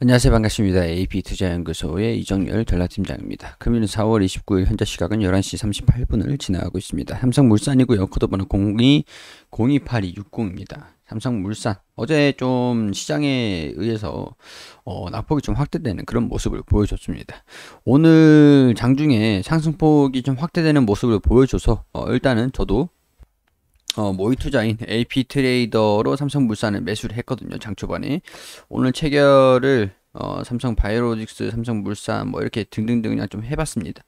안녕하세요 반갑습니다. AB투자연구소의 이정열 전라팀장입니다. 금일 4월 29일 현재 시각은 11시 38분을 지나가고 있습니다. 삼성물산이고요. 코드번호 02-028260입니다. 삼성물산 어제 좀 시장에 의해서 어, 낙폭이 좀 확대되는 그런 모습을 보여줬습니다. 오늘 장중에 상승폭이 좀 확대되는 모습을 보여줘서 어, 일단은 저도 어, 모의 투자인 AP 트레이더로 삼성물산을 매수를 했거든요. 장 초반에. 오늘 체결을 어, 삼성 바이오로직스, 삼성 물산 뭐 이렇게 등등등 그냥 좀 해봤습니다.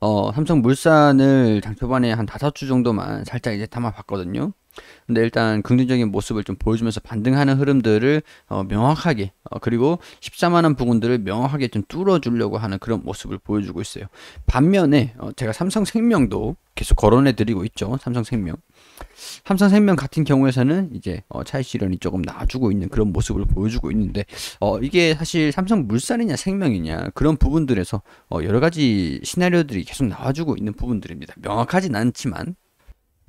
어, 삼성 물산을 장 초반에 한 다섯 주 정도만 살짝 이제 담아봤거든요. 근데 일단 긍정적인 모습을 좀 보여주면서 반등하는 흐름들을 어, 명확하게 어, 그리고 14만원 부근들을 명확하게 좀 뚫어주려고 하는 그런 모습을 보여주고 있어요. 반면에 어, 제가 삼성생명도 계속 거론해드리고 있죠. 삼성생명. 삼성생명 같은 경우에서는 이제 어, 차익 실현이 조금 나아지고 있는 그런 모습을 보여주고 있는데 어, 이게 사실 삼성물산이냐 생명이냐 그런 부분들에서 어, 여러 가지 시나리오들이 계속 나와주고 있는 부분들입니다. 명확하진 않지만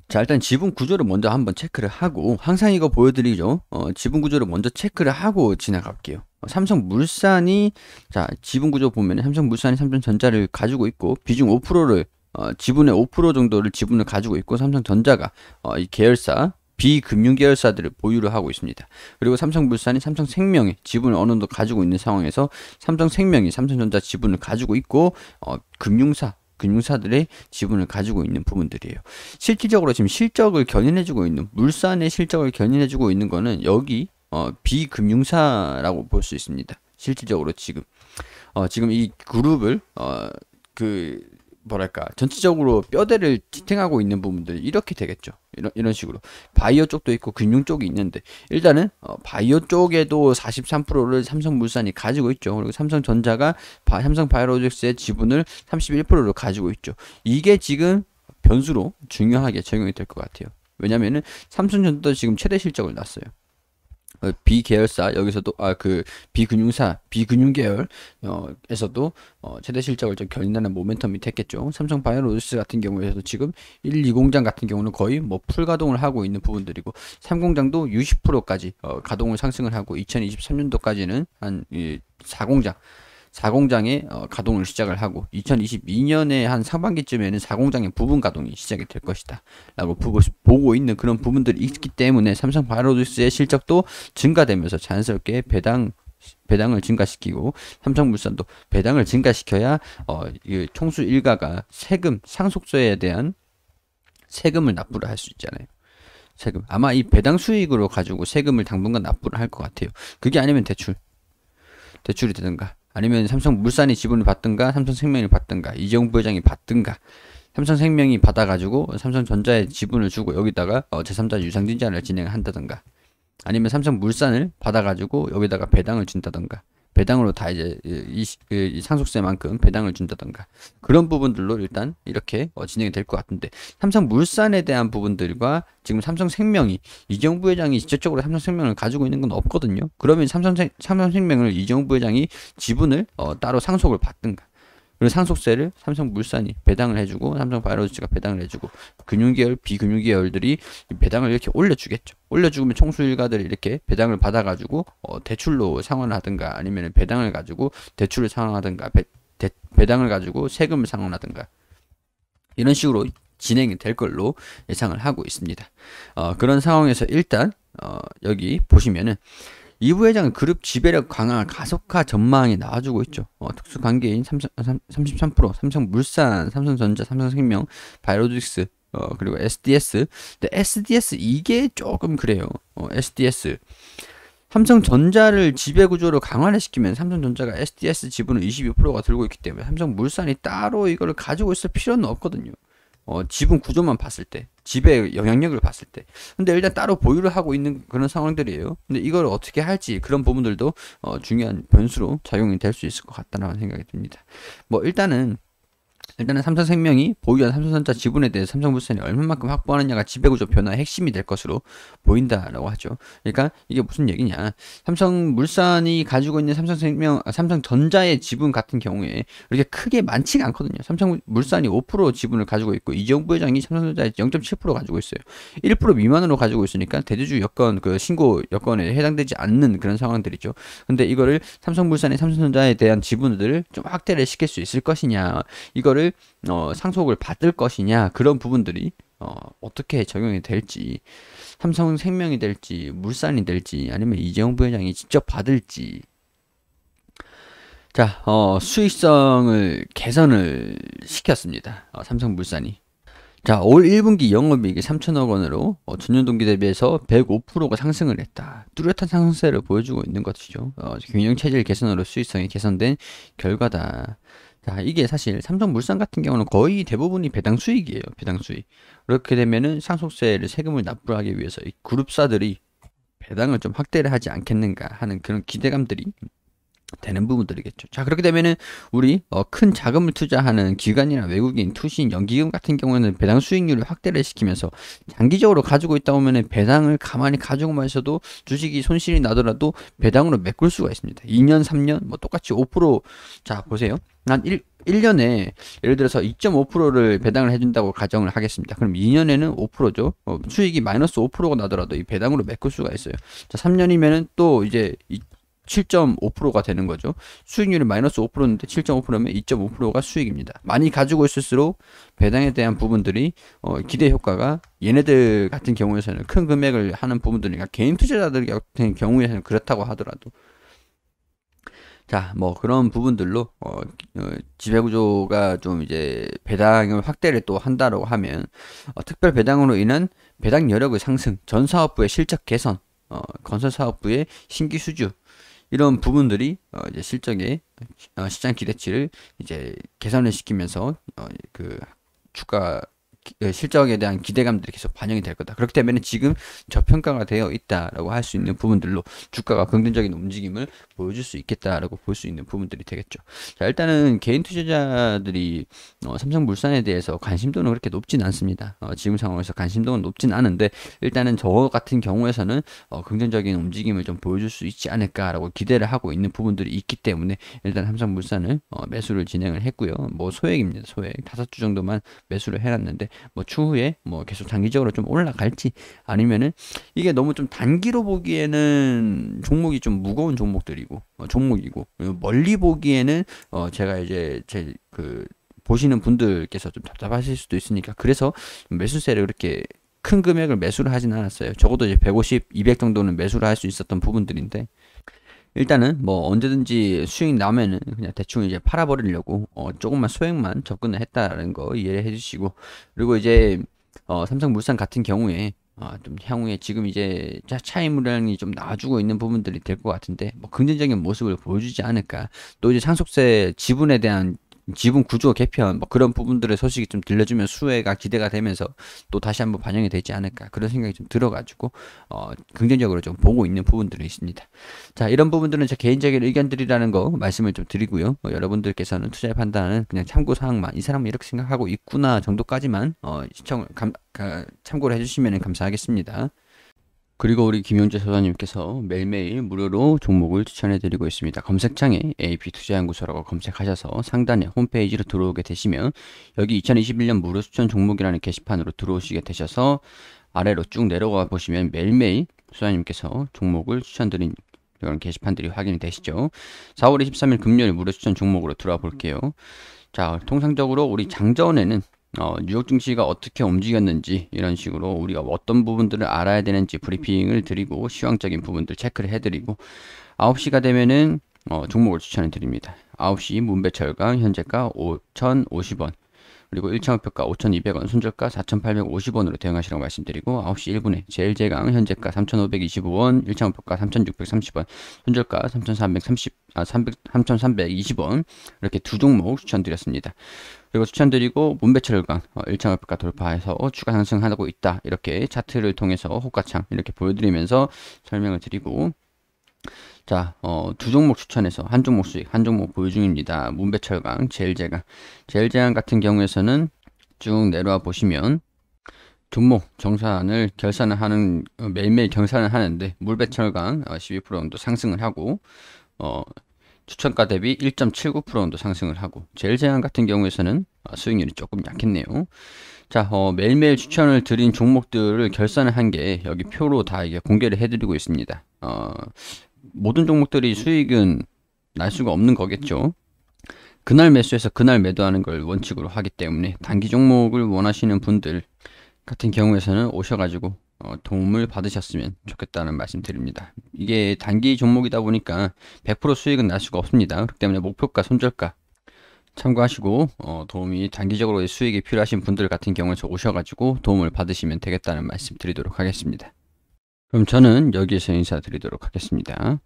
자 일단 지분 구조를 먼저 한번 체크를 하고 항상 이거 보여드리죠. 어, 지분 구조를 먼저 체크를 하고 지나갈게요. 어, 삼성물산이 자 지분 구조 보면 삼성물산이 삼성전자를 가지고 있고 비중 5%를 어, 지분의 5% 정도를 지분을 가지고 있고 삼성전자가 어, 이 계열사 비금융계열사들을 보유를 하고 있습니다. 그리고 삼성물산이 삼성생명의 지분을 어느 정도 가지고 있는 상황에서 삼성생명이 삼성전자 지분을 가지고 있고 어, 금융사 금융사들의 지분을 가지고 있는 부분들이에요. 실질적으로 지금 실적을 견인해주고 있는 물산의 실적을 견인해주고 있는 거는 여기 어, 비금융사라고 볼 수 있습니다. 실질적으로 지금 어, 지금 이 그룹을 어, 그 뭐랄까 전체적으로 뼈대를 지탱하고 있는 부분들 이렇게 되겠죠. 이런 이런 식으로 바이오 쪽도 있고 금융 쪽이 있는데 일단은 어, 바이오 쪽에도 43%를 삼성물산이 가지고 있죠. 그리고 삼성전자가 바, 삼성 바이오로직스의 지분을 31%로 가지고 있죠. 이게 지금 변수로 중요하게 적용이 될 것 같아요. 왜냐면은 삼성전자도 지금 최대 실적을 났어요. 어, 비계열사 여기서도 아 그비금융사비금융계열어에서도 어, 최대 실적을 좀 견인하는 모멘텀이 됐겠죠. 삼성 바이오로지스 같은 경우에서도 지금 1, 2공장 같은 경우는 거의 뭐 풀가동을 하고 있는 부분들이고 3공장도 60%까지 어, 가동을 상승을 하고 2023년도까지는 한이 4공장 4공장의 어, 가동을 시작을 하고 2022년에 한 상반기쯤에는 4공장의 부분 가동이 시작이 될 것이다 라고 보고 보고 있는 그런 부분들이 있기 때문에 삼성 바이오로직스의 실적도 증가되면서 자연스럽게 배당 배당을 증가시키고 삼성물산도 배당을 증가시켜야 어, 이 총수 일가가 세금 상속세에 대한 세금을 납부를 할 수 있잖아요. 세금 아마 이 배당 수익으로 가지고 세금을 당분간 납부를 할 것 같아요. 그게 아니면 대출 대출이 되든가 아니면 삼성 물산이 지분을 받든가 삼성생명이 받든가 이재용 부회장이 받든가 삼성생명이 받아가지고 삼성전자에 지분을 주고 여기다가 어, 제3자 유상증자를 진행한다든가 아니면 삼성물산을 받아가지고 여기다가 배당을 준다든가 배당으로 다 이제 그 이, 상속세만큼 배당을 준다던가 그런 부분들로 일단 이렇게 어, 진행이 될 것 같은데 삼성물산에 대한 부분들과 지금 삼성생명이 이정 부회장이 직접적으로 삼성생명을 가지고 있는 건 없거든요. 그러면 삼성생, 삼성생명을 이정 부회장이 지분을 어, 따로 상속을 받든가 그리고 상속세를 삼성물산이 배당을 해주고 삼성바이오로지가 배당을 해주고 금융계열 비금융계열들이 배당을 이렇게 올려주겠죠. 올려주면 총수일가들이 이렇게 배당을 받아가지고 어, 대출로 상환 하든가 아니면 배당을 가지고 대출을 상환하든가 배, 대, 배당을 가지고 세금을 상환하든가 이런 식으로 진행이 될 걸로 예상을 하고 있습니다. 어, 그런 상황에서 일단 어, 여기 보시면은 이 부회장은 그룹 지배력 강화 가속화 전망이 나와주고 있죠. 어, 특수관계인 3 3 삼성물산, 삼성전자, 삼성생명, 바이로직스 어, 그리고 SDS. 근데 SDS 이게 조금 그래요. 어, SDS. 삼성전자를 지배구조로 강화를 시키면 삼성전자가 SDS 지분을 22%가 들고 있기 때문에 삼성물산이 따로 이걸 가지고 있을 필요는 없거든요. 어, 지분 구조만 봤을 때. 집의 영향력을 봤을 때. 근데 일단 따로 보유를 하고 있는 그런 상황들이에요. 근데 이걸 어떻게 할지 그런 부분들도 어, 중요한 변수로 작용이 될 수 있을 것 같다는 생각이 듭니다. 뭐 일단은 일단은 삼성생명이 보유한 삼성전자 지분에 대해 삼성물산이 얼마만큼 확보하느냐가 지배구조 변화의 핵심이 될 것으로 보인다라고 하죠. 그러니까 이게 무슨 얘기냐? 삼성물산이 가지고 있는 삼성생명, 아, 삼성전자의 지분 같은 경우에 이렇게 크게 많지가 않거든요. 삼성물산이 5% 지분을 가지고 있고 이정 부회장이 삼성전자의 0.7% 가지고 있어요. 1% 미만으로 가지고 있으니까 대주주 여건 그 신고 여건에 해당되지 않는 그런 상황들이죠. 근데 이거를 삼성물산이 삼성전자에 대한 지분들을 좀 확대를 시킬 수 있을 것이냐? 이거 이거를 어, 상속을 받을 것이냐 그런 부분들이 어, 어떻게 적용이 될지 삼성 생명이 될지 물산이 될지 아니면 이재용 부회장이 직접 받을지 자 어, 수익성을 개선을 시켰습니다 어, 삼성물산이 자, 올 1분기 영업이익이 3천억 원으로 어, 전년 동기 대비해서 105%가 상승을 했다. 뚜렷한 상승세를 보여주고 있는 것이죠. 어, 경영체질 개선으로 수익성이 개선된 결과다. 자, 이게 사실 삼성물산 같은 경우는 거의 대부분이 배당 수익이에요. 배당 수익. 그렇게 되면은 상속세를 세금을 납부하기 위해서 이 그룹사들이 배당을 좀 확대를 하지 않겠는가 하는 그런 기대감들이 되는 부분들이겠죠. 자, 그렇게 되면은 우리 어, 큰 자금을 투자하는 기관이나 외국인, 투신, 연기금 같은 경우에는 배당 수익률을 확대를 시키면서 장기적으로 가지고 있다 보면은 배당을 가만히 가지고만 있어도 주식이 손실이 나더라도 배당으로 메꿀 수가 있습니다. 2년, 3년 뭐 똑같이 5%자 보세요. 난 1, 1년에 예를 들어서 2.5%를 배당을 해준다고 가정을 하겠습니다. 그럼 2년에는 5%죠. 어, 수익이 마이너스 5%가 나더라도 이 배당으로 메꿀 수가 있어요. 자, 3년이면은 또 이제 7.5%가 되는 거죠. 수익률이 마이너스 5%인데 7.5%면 2.5%가 수익입니다. 많이 가지고 있을수록 배당에 대한 부분들이 어, 기대 효과가 얘네들 같은 경우에서는 큰 금액을 하는 부분들이니까 그러니까 개인 투자자들 같은 경우에는 그렇다고 하더라도 자, 뭐 그런 부분들로 어, 어, 지배구조가 좀 이제 배당을 확대를 또 한다라고 하면 어, 특별 배당으로 인한 배당 여력의 상승, 전 사업부의 실적 개선, 어, 건설 사업부의 신기 수주, 이런 부분들이 어 이제 실적에 어, 시장 기대치를 이제 계산을 시키면서 어그 주가 어, 실적에 대한 기대감들이 계속 반영이 될 거다. 그렇기 때문에 지금 저평가가 되어 있다라고 할 수 있는 부분들로 주가가 긍정적인 움직임을 보여줄 수 있겠다라고 볼 수 있는 부분들이 되겠죠. 자, 일단은 개인 투자자들이 어, 삼성물산에 대해서 관심도는 그렇게 높진 않습니다. 어, 지금 상황에서 관심도는 높진 않은데 일단은 저 같은 경우에서는 어, 긍정적인 움직임을 좀 보여줄 수 있지 않을까라고 기대를 하고 있는 부분들이 있기 때문에 일단 삼성물산을 어, 매수를 진행을 했고요. 뭐 소액입니다. 소액 다섯 주 정도만 매수를 해놨는데 뭐 추후에 뭐 계속 장기적으로 좀 올라갈지 아니면은 이게 너무 좀 단기로 보기에는 종목이 좀 무거운 종목들이고 어, 종목이고 어, 멀리 보기에는 어 제가 이제 제 그 보시는 분들께서 좀 답답하실 수도 있으니까 그래서 매수세를 그렇게 큰 금액을 매수를 하진 않았어요. 적어도 이제 150, 200 정도는 매수를 할 수 있었던 부분들인데 일단은 뭐 언제든지 수익 나면은 그냥 대충 이제 팔아버리려고 어 조금만 소액만 접근을 했다라는 거 이해해 주시고 그리고 이제 어 삼성물산 같은 경우에 아좀 향후에 지금 이제 차차임량이 좀나아지고 있는 부분들이 될 것 같은데 뭐 긍정적인 모습을 보여주지 않을까 또 이제 상속세 지분에 대한 지분 구조 개편 뭐 그런 부분들의 소식이 좀 들려주면 수혜가 기대가 되면서 또 다시 한번 반영이 되지 않을까 그런 생각이 좀 들어가지고 어 긍정적으로 좀 보고 있는 부분들이 있습니다. 자 이런 부분들은 제 개인적인 의견들이라는 거 말씀을 좀 드리고요. 뭐 여러분들께서는 투자의 판단은 그냥 참고 사항만 이 사람은 이렇게 생각하고 있구나 정도까지만 어 시청 감, 가, 참고를 해주시면 감사하겠습니다. 그리고 우리 김용재 소장님께서 매일매일 무료로 종목을 추천해드리고 있습니다. 검색창에 AP투자연구소라고 검색하셔서 상단에 홈페이지로 들어오게 되시면 여기 2021년 무료 추천 종목이라는 게시판으로 들어오시게 되셔서 아래로 쭉 내려가 보시면 매일매일 소장님께서 종목을 추천드린 이런 게시판들이 확인이 되시죠. 4월 23일 금요일 무료 추천 종목으로 들어와 볼게요. 자, 통상적으로 우리 장전에는 어, 뉴욕 증시가 어떻게 움직였는지 이런 식으로 우리가 어떤 부분들을 알아야 되는지 브리핑을 드리고 시황적인 부분들 체크를 해드리고 9시가 되면은 어, 종목을 추천해 드립니다. 9시 문배철강 현재가 5,050원 그리고 1차 목표가 5,200원, 손절가 4,850원으로 대응하시라고 말씀드리고 9시 1분에 제일제강 현재가 3,525원, 1차 목표가 3,630원, 손절가 3,330, 아, 300, 3,320원 이렇게 두 종목 추천드렸습니다. 그리고 추천드리고 문배철강 어, 1차 목표가 돌파해서 추가 상승하고 있다 이렇게 차트를 통해서 호가창 이렇게 보여드리면서 설명을 드리고 자, 어, 두 종목 추천해서 한종목 수익, 한 종목 보유 중입니다. 문배철강, 제일제강. 제일제강 같은 경우에서는 쭉 내려와 보시면 종목 정산을 결산을 하는 어, 매일매일 결산을 하는데 물배철강 12% 정도 상승을 하고 어, 추천가 대비 1.79% 정도 상승을 하고 제일제한 같은 경우에서는 어, 수익률이 조금 약했네요. 자, 어, 매일매일 추천을 드린 종목들을 결산을 한 게 여기 표로 다 이게 공개를 해드리고 있습니다. 어, 모든 종목들이 수익은 날 수가 없는 거겠죠. 그날 매수해서 그날 매도하는 걸 원칙으로 하기 때문에 단기 종목을 원하시는 분들 같은 경우에서는 오셔가지고 어, 도움을 받으셨으면 좋겠다는 말씀드립니다. 이게 단기 종목이다 보니까 100% 수익은 날 수가 없습니다. 그렇기 때문에 목표가, 손절가 참고하시고 어, 도움이 단기적으로 수익이 필요하신 분들 같은 경우에 오셔가지고 도움을 받으시면 되겠다는 말씀 드리도록 하겠습니다. 그럼 저는 여기서 인사드리도록 하겠습니다.